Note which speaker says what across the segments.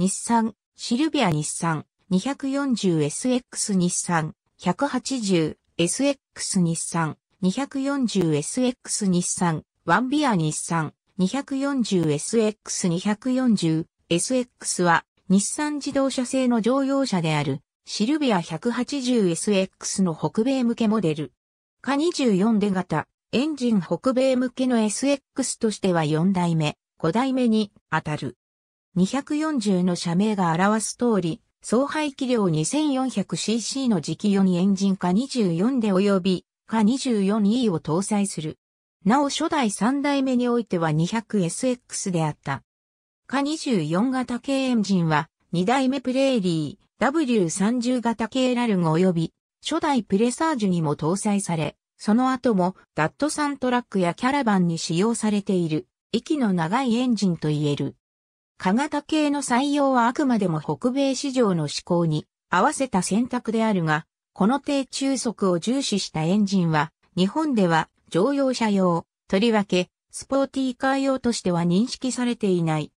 Speaker 1: 日産、シルビア日産、240SX 日産、180SX 日産、240SX 日産、ワンビア日産、240SX240、SX は日産自動車製の乗用車であるシルビア 180SX の北米向けモデル。カ24で型、エンジン北米向けの SX としては4代目、5代目に当たる。240の社名が表す通り、総排気量 2400cc の磁気4にエンジン化24で及び、化 24E を搭載する。なお初代3代目においては 200SX であった。化24型系エンジンは、2代目プレーリー、W30 型系ラルゴ及び、初代プレサージュにも搭載され、その後も、ダットサントラックやキャラバンに使用されている、息の長いエンジンと言える。加型系の採用はあくまでも北米市場の思考に合わせた選択であるが、この低中速を重視したエンジンは、日本では乗用車用、とりわけ、スポーティーカー用としては認識されていない。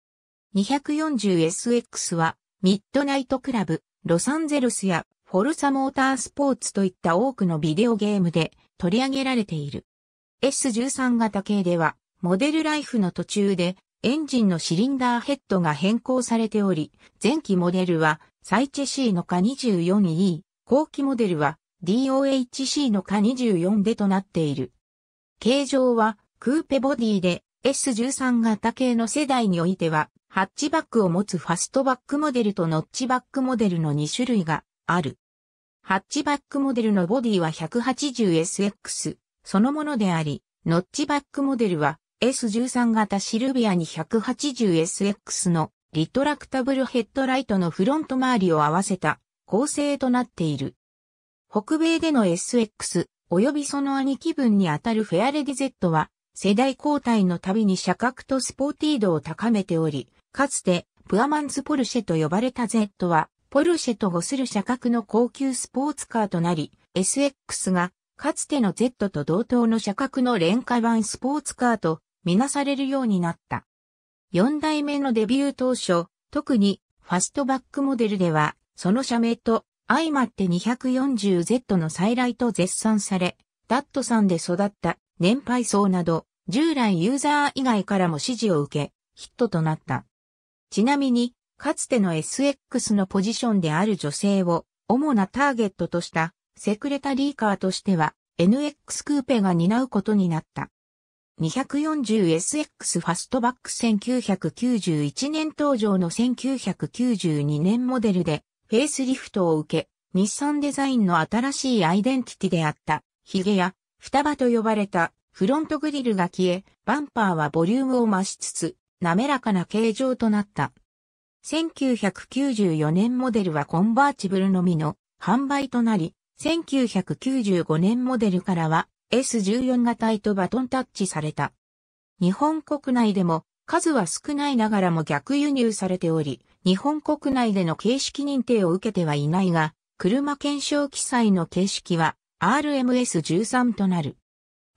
Speaker 1: 240SX は、ミッドナイトクラブ、ロサンゼルスや、フォルサモータースポーツといった多くのビデオゲームで取り上げられている。S13 型系では、モデルライフの途中でエンジンのシリンダーヘッドが変更されており、前期モデルはサイチェ C のか 24E、後期モデルは DOHC のか24でとなっている。形状はクーペボディで S13 型系の世代においては、ハッチバックを持つファストバックモデルとノッチバックモデルの2種類がある。ハッチバックモデルのボディは 180SX そのものであり、ノッチバックモデルは S13 型シルビアに 180SX のリトラクタブルヘッドライトのフロント周りを合わせた構成となっている。北米での SX 及びその兄貴分にあたるフェアレディ Z は世代交代のたびに車格とスポーティードを高めており、かつてプアマンズポルシェと呼ばれた Z はポルシェと語する車格の高級スポーツカーとなり、SX がかつての Z と同等の車格の廉価版スポーツカーとみなされるようになった。四代目のデビュー当初、特にファストバックモデルでは、その社名と相まって 240Z の再来と絶賛され、ダットさんで育った年配層など、従来ユーザー以外からも支持を受け、ヒットとなった。ちなみに、かつての SX のポジションである女性を主なターゲットとしたセクレタリーカーとしては NX クーペが担うことになった。240SX ファストバック1991年登場の1992年モデルでフェイスリフトを受け、日産デザインの新しいアイデンティティであったヒゲや双葉と呼ばれたフロントグリルが消え、バンパーはボリュームを増しつつ滑らかな形状となった。1994年モデルはコンバーチブルのみの販売となり、1995年モデルからは S14 型へとバトンタッチされた。日本国内でも数は少ないながらも逆輸入されており、日本国内での形式認定を受けてはいないが、車検証記載の形式は RMS13 となる。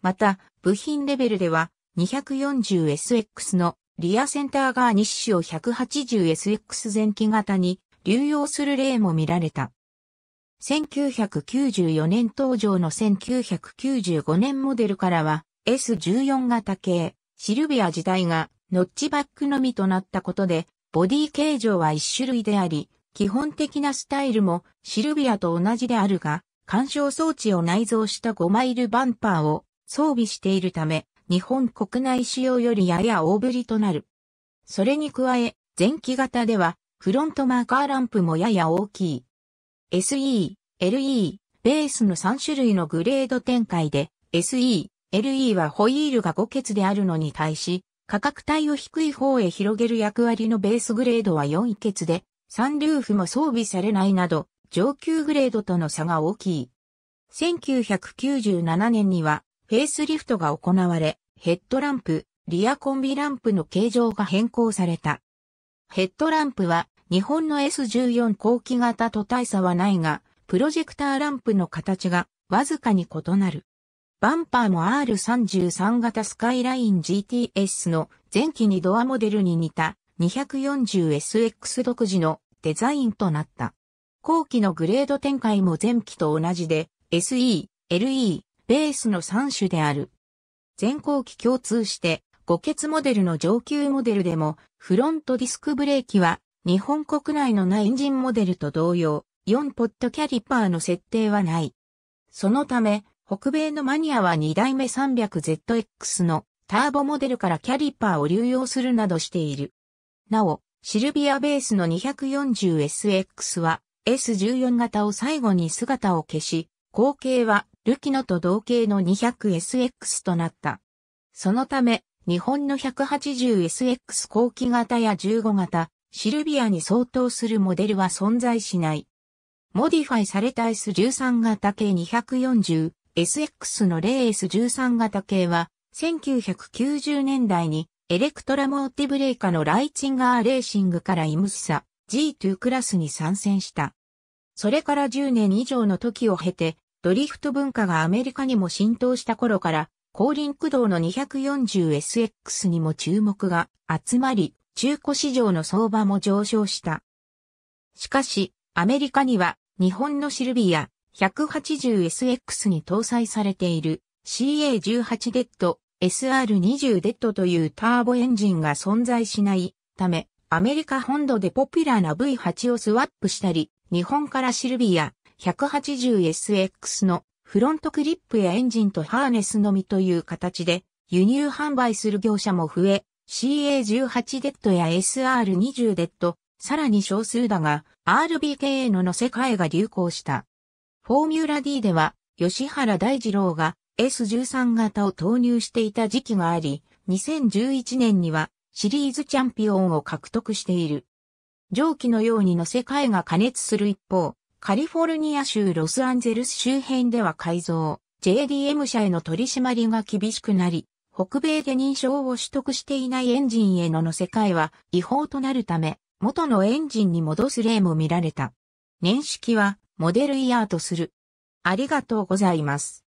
Speaker 1: また、部品レベルでは 240SX のリアセンター側日誌を 180SX 前期型に流用する例も見られた。1994年登場の1995年モデルからは S14 型系、シルビア自体がノッチバックのみとなったことで、ボディ形状は一種類であり、基本的なスタイルもシルビアと同じであるが、干渉装置を内蔵した5マイルバンパーを装備しているため、日本国内仕様よりやや大ぶりとなる。それに加え、前期型では、フロントマーカーランプもやや大きい。SE、LE、ベースの3種類のグレード展開で、SE、LE はホイールが5欠であるのに対し、価格帯を低い方へ広げる役割のベースグレードは4欠で、サンルーフも装備されないなど、上級グレードとの差が大きい。1997年には、フェイスリフトが行われ、ヘッドランプ、リアコンビランプの形状が変更された。ヘッドランプは日本の S14 後期型と大差はないが、プロジェクターランプの形がわずかに異なる。バンパーも R33 型スカイライン GTS の前期にドアモデルに似た 240SX 独自のデザインとなった。後期のグレード展開も前期と同じで SE、LE、ベースの3種である。前後期共通して5欠モデルの上級モデルでもフロントディスクブレーキは日本国内の内ンモデルと同様、4ポットキャリパーの設定はない。そのため、北米のマニアは2代目 300ZX のターボモデルからキャリパーを流用するなどしている。なお、シルビアベースの 240SX は S14 型を最後に姿を消し、後継はルキノと同型の 200SX となった。そのため、日本の 180SX 後期型や15型、シルビアに相当するモデルは存在しない。モディファイされた S13 型系 240SX の例 s 1 3型系は、1990年代にエレクトラモーティブレイカのライチンガーレーシングからイムスサ G2 クラスに参戦した。それから10年以上の時を経て、ドリフト文化がアメリカにも浸透した頃から、後輪駆動の 240SX にも注目が集まり、中古市場の相場も上昇した。しかし、アメリカには日本のシルビア 180SX に搭載されている CA18 デッド SR20 デッドというターボエンジンが存在しないため、アメリカ本土でポピュラーな V8 をスワップしたり、日本からシルビア 180SX のフロントクリップやエンジンとハーネスのみという形で輸入販売する業者も増え、CA18 デッドや SR20 デッド、さらに少数だが、RBK の乗せ替えが流行した。フォーミュラ D では、吉原大二郎が S13 型を投入していた時期があり、2011年にはシリーズチャンピオンを獲得している。蒸気のように乗せ替えが加熱する一方、カリフォルニア州ロスアンゼルス周辺では改造、JDM 社への取り締まりが厳しくなり、北米で認証を取得していないエンジンへの乗せ替えは違法となるため、元のエンジンに戻す例も見られた。年式はモデルイヤーとする。ありがとうございます。